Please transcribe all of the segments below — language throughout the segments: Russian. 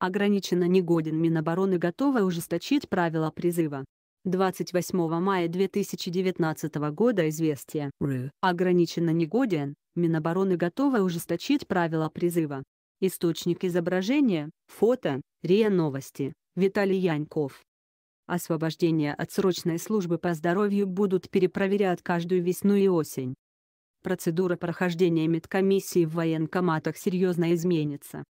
ограниченно негоден Минобороны готова ужесточить правила призыва. 28 мая 2019 года известие РУ. негоден, Минобороны готова ужесточить правила призыва. Источник изображения, фото, РИА Новости, Виталий Яньков. Освобождение от срочной службы по здоровью будут перепроверять каждую весну и осень. Процедура прохождения медкомиссии в военкоматах серьезно изменится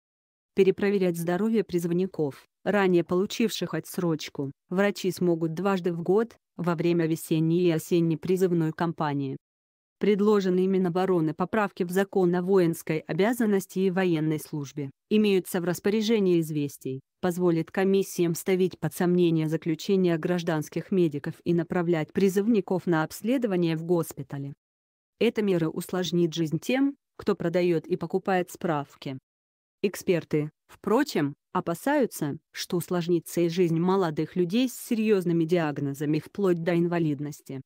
перепроверять здоровье призывников, ранее получивших отсрочку. Врачи смогут дважды в год, во время весенней и осенней призывной кампании. Предложенные Минобороны поправки в закон о воинской обязанности и военной службе имеются в распоряжении известий, позволит комиссиям ставить под сомнение заключения гражданских медиков и направлять призывников на обследование в госпитале. Эта мера усложнит жизнь тем, кто продает и покупает справки, Эксперты, впрочем, опасаются, что усложнится и жизнь молодых людей с серьезными диагнозами вплоть до инвалидности.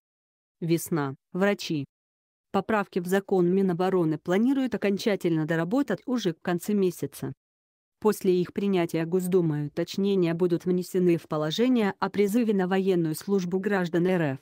Весна. Врачи. Поправки в закон Минобороны планируют окончательно доработать уже к концу месяца. После их принятия Госдумой уточнения будут внесены в положение о призыве на военную службу граждан РФ.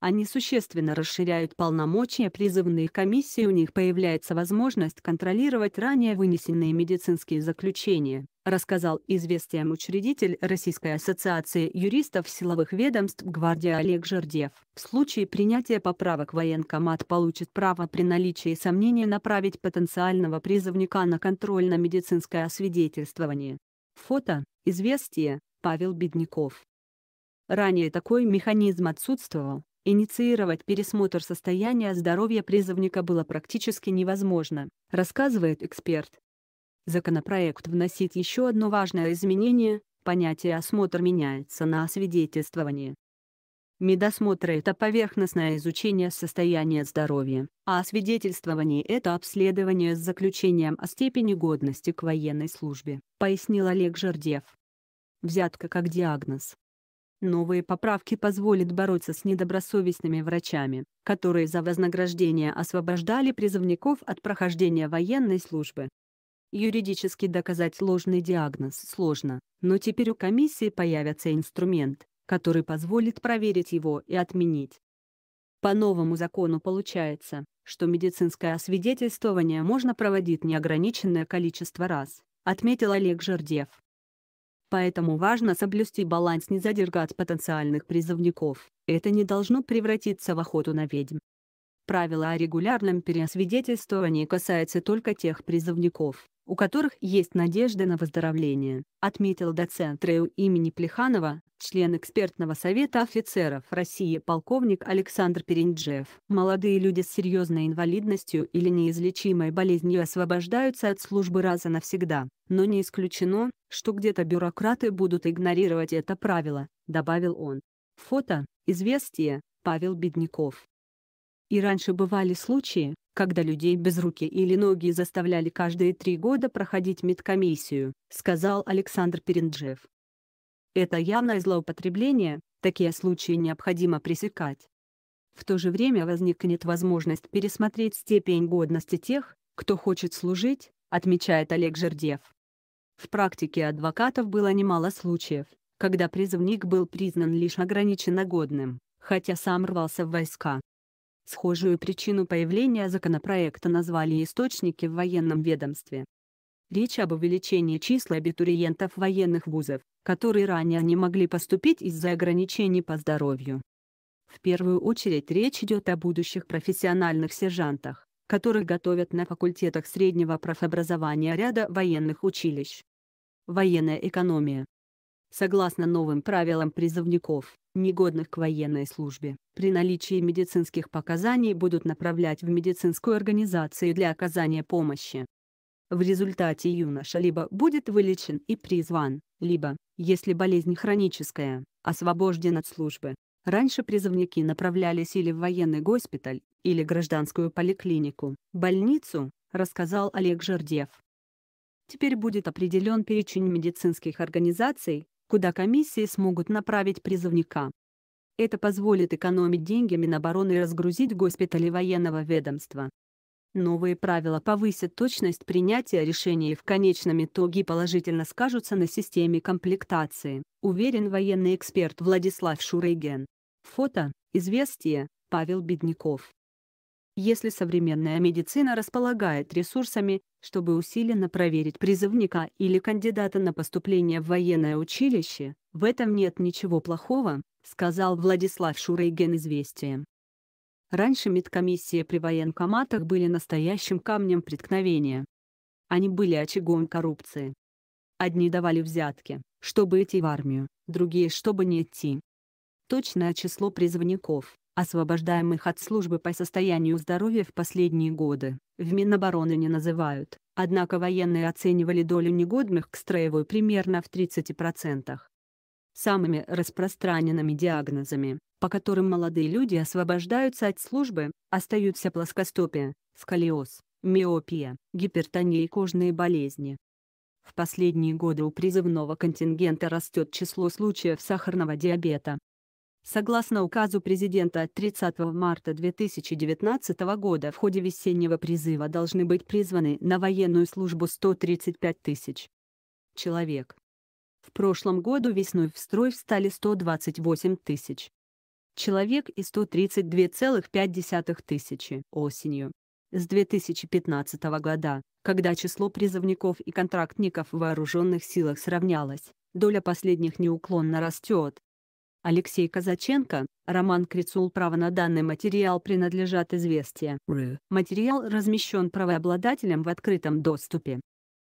Они существенно расширяют полномочия призывных комиссии. у них появляется возможность контролировать ранее вынесенные медицинские заключения, рассказал известиям учредитель Российской ассоциации юристов силовых ведомств Гвардия Олег Жердев. В случае принятия поправок военкомат получит право при наличии сомнений направить потенциального призывника на контрольно-медицинское освидетельствование. Фото, известие, Павел Бедняков. Ранее такой механизм отсутствовал, Инициировать пересмотр состояния здоровья призывника было практически невозможно, рассказывает эксперт. Законопроект вносит еще одно важное изменение – понятие «осмотр» меняется на «освидетельствование». Медосмотр – это поверхностное изучение состояния здоровья, а освидетельствование – это обследование с заключением о степени годности к военной службе, пояснил Олег Жердев. Взятка как диагноз Новые поправки позволят бороться с недобросовестными врачами, которые за вознаграждение освобождали призывников от прохождения военной службы. Юридически доказать ложный диагноз сложно, но теперь у комиссии появится инструмент, который позволит проверить его и отменить. По новому закону получается, что медицинское освидетельствование можно проводить неограниченное количество раз, отметил Олег Жердев. Поэтому важно соблюсти баланс не задергать потенциальных призывников. Это не должно превратиться в охоту на ведьм. Правило о регулярном переосвидетельствовании касается только тех призывников, у которых есть надежды на выздоровление, отметил доцент РЭУ имени Плеханова, член экспертного совета офицеров России полковник Александр Перенджев. Молодые люди с серьезной инвалидностью или неизлечимой болезнью освобождаются от службы раза навсегда, но не исключено, что где-то бюрократы будут игнорировать это правило, добавил он. Фото, известие, Павел Бедняков. И раньше бывали случаи, когда людей без руки или ноги заставляли каждые три года проходить медкомиссию, сказал Александр Перенджев. Это явное злоупотребление, такие случаи необходимо пресекать. В то же время возникнет возможность пересмотреть степень годности тех, кто хочет служить, отмечает Олег Жердев. В практике адвокатов было немало случаев, когда призывник был признан лишь ограниченно годным, хотя сам рвался в войска. Схожую причину появления законопроекта назвали источники в военном ведомстве. Речь об увеличении числа абитуриентов военных вузов, которые ранее не могли поступить из-за ограничений по здоровью. В первую очередь речь идет о будущих профессиональных сержантах, которых готовят на факультетах среднего профобразования ряда военных училищ. Военная экономия Согласно новым правилам призывников, негодных к военной службе, при наличии медицинских показаний будут направлять в медицинскую организацию для оказания помощи. В результате юноша либо будет вылечен и призван, либо, если болезнь хроническая, освобожден от службы. Раньше призывники направлялись или в военный госпиталь, или гражданскую поликлинику, больницу, рассказал Олег Жердев. Теперь будет определен перечень медицинских организаций, куда комиссии смогут направить призывника. Это позволит экономить деньги Минобороны и разгрузить госпитали военного ведомства. Новые правила повысят точность принятия решений и в конечном итоге положительно скажутся на системе комплектации, уверен военный эксперт Владислав Шурыгин. Фото, известие, Павел Бедняков. Если современная медицина располагает ресурсами, чтобы усиленно проверить призывника или кандидата на поступление в военное училище, в этом нет ничего плохого, сказал Владислав Шурейген «Известиям». Раньше медкомиссии при военкоматах были настоящим камнем преткновения. Они были очагом коррупции. Одни давали взятки, чтобы идти в армию, другие — чтобы не идти. Точное число призывников, освобождаемых от службы по состоянию здоровья в последние годы, в Минобороны не называют, однако военные оценивали долю негодных к строевой примерно в 30%. Самыми распространенными диагнозами, по которым молодые люди освобождаются от службы, остаются плоскостопие, сколиоз, миопия, гипертония и кожные болезни. В последние годы у призывного контингента растет число случаев сахарного диабета, Согласно указу президента от 30 марта 2019 года в ходе весеннего призыва должны быть призваны на военную службу 135 тысяч человек. В прошлом году весной в строй встали 128 тысяч человек и 132,5 тысячи осенью. С 2015 года, когда число призывников и контрактников в вооруженных силах сравнялось, доля последних неуклонно растет, Алексей Казаченко, Роман Крицул. Право на данный материал принадлежат известия. Материал размещен правообладателем в открытом доступе.